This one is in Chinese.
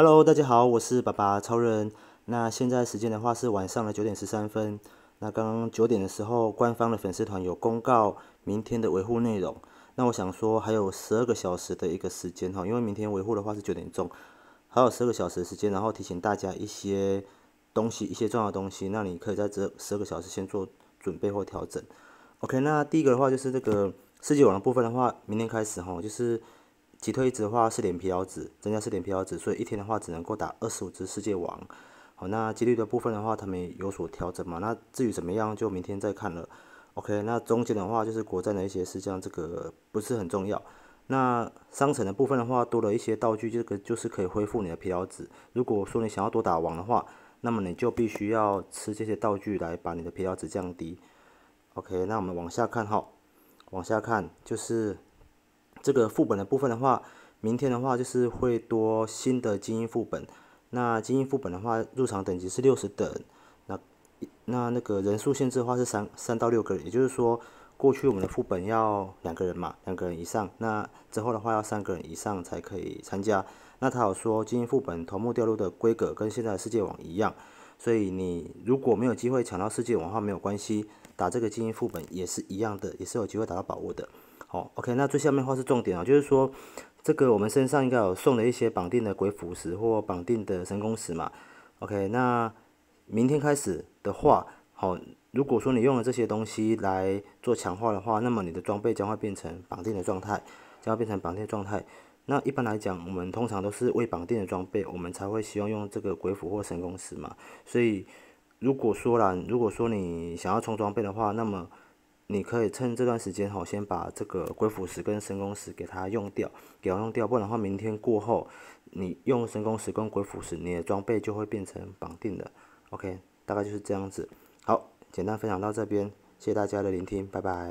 Hello，大家好，我是爸爸超人。那现在时间的话是晚上的九点十三分。那刚刚九点的时候，官方的粉丝团有公告明天的维护内容。那我想说还有十二个小时的一个时间哈，因为明天维护的话是九点钟，还有十二个小时时间。然后提醒大家一些东西，一些重要的东西。那你可以在这十二个小时先做准备或调整。OK，那第一个的话就是这个世界网的部分的话，明天开始哈，就是。击退一只的话是点疲劳值，增加四点疲劳值，所以一天的话只能够打二十五只世界王。好，那几率的部分的话，他们有所调整嘛？那至于怎么样，就明天再看了。OK，那中间的话就是国战的一些事项，这个不是很重要。那商城的部分的话，多了一些道具，这个就是可以恢复你的疲劳值。如果说你想要多打王的话，那么你就必须要吃这些道具来把你的疲劳值降低。OK，那我们往下看哈，往下看就是。这个副本的部分的话，明天的话就是会多新的精英副本。那精英副本的话，入场等级是六十等。那那那个人数限制的话是三三到六个，人，也就是说，过去我们的副本要两个人嘛，两个人以上。那之后的话要三个人以上才可以参加。那他有说精英副本头目掉落的规格跟现在的世界网一样，所以你如果没有机会抢到世界网的话没有关系，打这个精英副本也是一样的，也是有机会打到宝物的。好，OK，那最下面的话是重点啊，就是说，这个我们身上应该有送了一些绑定的鬼斧石或绑定的神功石嘛。OK，那明天开始的话，好，如果说你用了这些东西来做强化的话，那么你的装备将会变成绑定的状态，将要变成绑定状态。那一般来讲，我们通常都是未绑定的装备，我们才会希望用这个鬼斧或神功石嘛。所以，如果说啦，如果说你想要充装备的话，那么你可以趁这段时间哈，先把这个鬼斧石跟神功石给它用掉，给它用掉，不然的话明天过后，你用神功石跟鬼斧石，你的装备就会变成绑定的。OK，大概就是这样子。好，简单分享到这边，谢谢大家的聆听，拜拜。